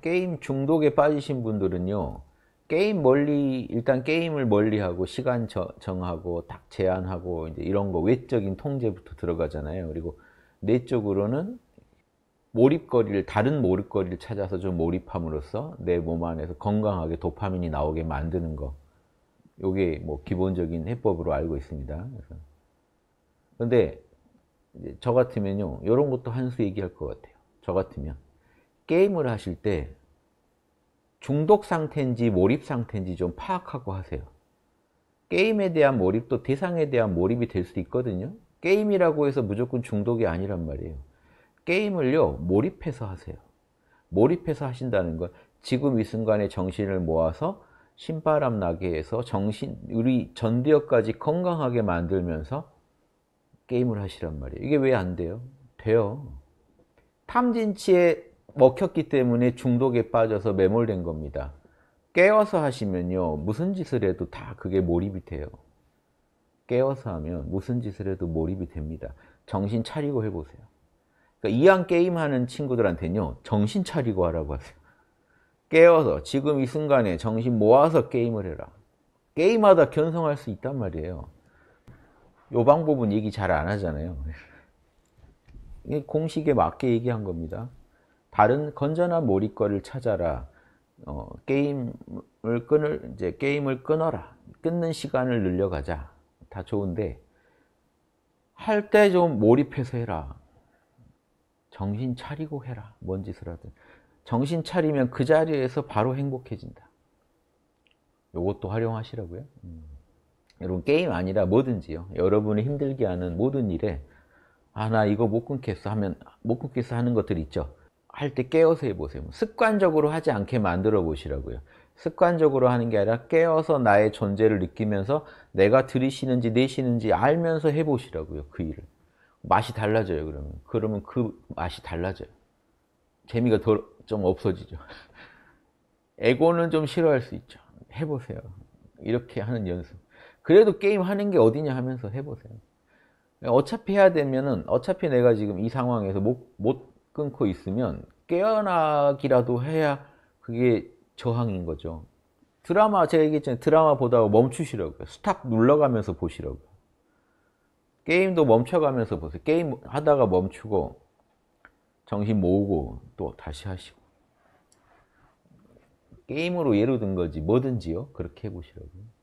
게임 중독에 빠지신 분들은요 게임 멀리 일단 게임을 멀리하고 시간 정하고 딱 제한하고 이제 이런 거 외적인 통제부터 들어가잖아요 그리고 내적으로는 몰입거리를 다른 몰입거리를 찾아서 좀 몰입함으로써 내 몸 안에서 건강하게 도파민이 나오게 만드는 거 요게 뭐 기본적인 해법으로 알고 있습니다 그래서. 근데 저 같으면요 요런 것도 한 수 얘기할 것 같아요 저 같으면 게임을 하실 때 중독 상태인지 몰입 상태인지 좀 파악하고 하세요. 게임에 대한 몰입도 대상에 대한 몰입이 될 수 있거든요. 게임이라고 해서 무조건 중독이 아니란 말이에요. 게임을요, 몰입해서 하세요. 몰입해서 하신다는 건 지금 이 순간에 정신을 모아서 신바람 나게 해서 정신, 우리 전두엽까지 건강하게 만들면서 게임을 하시란 말이에요. 이게 왜 안 돼요? 돼요. 탐진치에 먹혔기 때문에 중독에 빠져서 매몰된 겁니다. 깨어서 하시면요. 무슨 짓을 해도 다 그게 몰입이 돼요. 깨어서 하면 무슨 짓을 해도 몰입이 됩니다. 정신 차리고 해보세요. 그러니까 이왕 게임하는 친구들한테는요. 정신 차리고 하라고 하세요. 깨어서 지금 이 순간에 정신 모아서 게임을 해라. 게임하다 견성할 수 있단 말이에요. 요 방법은 얘기 잘 안 하잖아요. 공식에 맞게 얘기한 겁니다. 다른 건전한 몰입거리를 찾아라. 어, 게임을 끊을 이제 게임을 끊어라. 끊는 시간을 늘려가자. 다 좋은데 할 때 좀 몰입해서 해라. 정신 차리고 해라. 뭔 짓을 하든. 정신 차리면 그 자리에서 바로 행복해진다. 요것도 활용하시라고요. 음. 여러분 게임 아니라 뭐든지요. 여러분이 힘들게 하는 모든 일에 아 나 이거 못 끊겠어 하면 못 끊겠어 하는 것들 있죠. 할때 깨어서 해보세요. 뭐 습관적으로 하지 않게 만들어 보시라고요. 습관적으로 하는 게 아니라 깨어서 나의 존재를 느끼면서 내가 들이시는지 내쉬는지 알면서 해보시라고요. 그 일을. 맛이 달라져요, 그러면. 그러면 그 맛이 달라져요. 재미가 덜, 좀 없어지죠. 에고는 좀 싫어할 수 있죠. 해보세요. 이렇게 하는 연습. 그래도 게임 하는 게 어디냐 하면서 해보세요. 어차피 해야 되면은 어차피 내가 지금 이 상황에서 못, 못 끊고 있으면 깨어나기라도 해야 그게 저항인 거죠. 드라마 제가 얘기했잖아요. 드라마 보다가 멈추시라고요. 스탑 눌러가면서 보시라고요. 게임도 멈춰가면서 보세요. 게임 하다가 멈추고 정신 모으고 또 다시 하시고 게임으로 예로 든 거지 뭐든지요. 그렇게 해보시라고요.